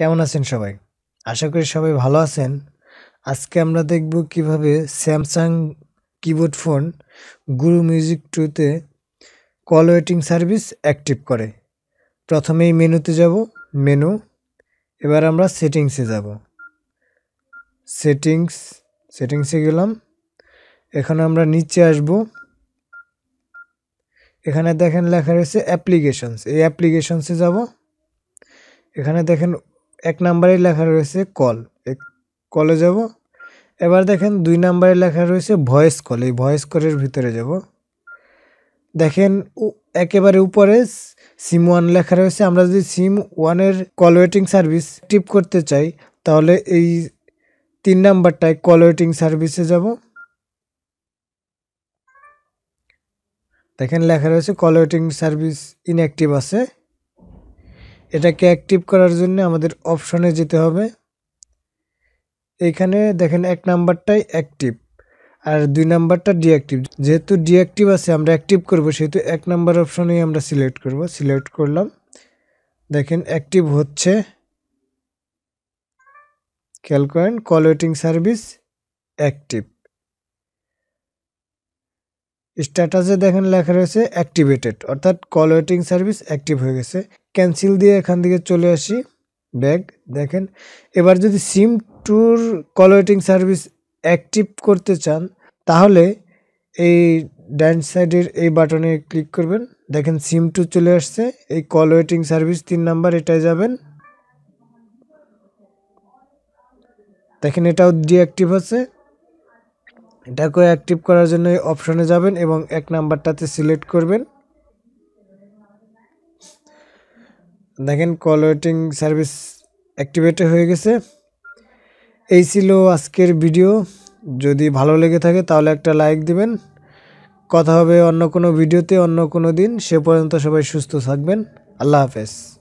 কেমন আছেন সবাই আশা করি সবাই ভালো আছেন আজকে আমরা দেখব কিভাবে Samsung keyboard phone Guru music টুতে কল ওয়েটিং সার্ভিস অ্যাক্টিভ করে প্রথমেই মেনুতে যাব মেনু এবার আমরা সেটিংসে যাব সেটিংস সেটিংসে গেলাম এখানে আমরা নিচে আসব এখানে দেখেন লেখা রয়েছে অ্যাপ্লিকেশনস এই অ্যাপ্লিকেশনসে যাব এখানে দেখেন এক নাম্বারে লেখা রয়েছে কল কলে যাব এবার দেখেন দুই নাম্বারে লেখা রয়েছে ভয়েস কল এই ভয়েস কলের ভিতরে যাব দেখেন একেবারে উপরে সিম ওয়ান লেখা রয়েছে আমরা যদি সিম ওয়ানের কল ওয়েটিং সার্ভিস টিপ করতে চাই তাহলে এই তিন নাম্বারটায় কল ওয়েটিং সার্ভিসে যাব দেখেন লেখা রয়েছে কল ওয়েটিং সার্ভিস ইনঅ্যাক্টিভ আছে এটাকে অ্যাক্টিভ করার জন্য আমাদের অপশনে যেতে হবে এখানে দেখেন এক নাম্বারটাই অ্যাক্টিভ আর দুই নাম্বারটা ডিঅ্যাক্টিভ যেহেতু ডিঅ্যাক্টিভ আছে আমরা অ্যাক্টিভ করব সেহেতু এক নাম্বার অপশনেই আমরা সিলেক্ট করব সিলেক্ট করলাম দেখেন অ্যাক্টিভ হচ্ছে ক্যালকয়েন কল ওয়েটিং সার্ভিস অ্যাক্টিভ স্ট্যাটাসে দেখেন লেখা রয়েছে অ্যাক্টিভেটেড অর্থাৎ কল ওয়েটিং সার্ভিস অ্যাক্টিভ হয়ে গেছে ক্যান্সেল দিয়ে এখান থেকে চলে আসি ব্যাগ দেখেন এবার যদি সিম ট্যুর কল ওয়েটিং সার্ভিস অ্যাক্টিভ করতে চান তাহলে এই ড্যান্স সাইডের এই বাটনে ক্লিক করবেন দেখেন সিম টু চলে আসছে এই কল ওয়েটিং সার্ভিস তিন নাম্বার এটায় যাবেন দেখেন এটাও ডিঅ্যাক্টিভ আছে এটাকে অ্যাক্টিভ করার জন্য অপশনে যাবেন এবং এক নাম্বারটাতে সিলেক্ট করবেন দেখেন কল ওয়েটিং সার্ভিস অ্যাক্টিভেট হয়ে গেছে এই ছিল আজকের ভিডিও যদি ভালো লেগে থাকে তাহলে একটা লাইক দিবেন কথা হবে অন্য কোনো ভিডিওতে অন্য কোনো দিন সে পর্যন্ত সবাই সুস্থ থাকবেন আল্লাহ হাফেজ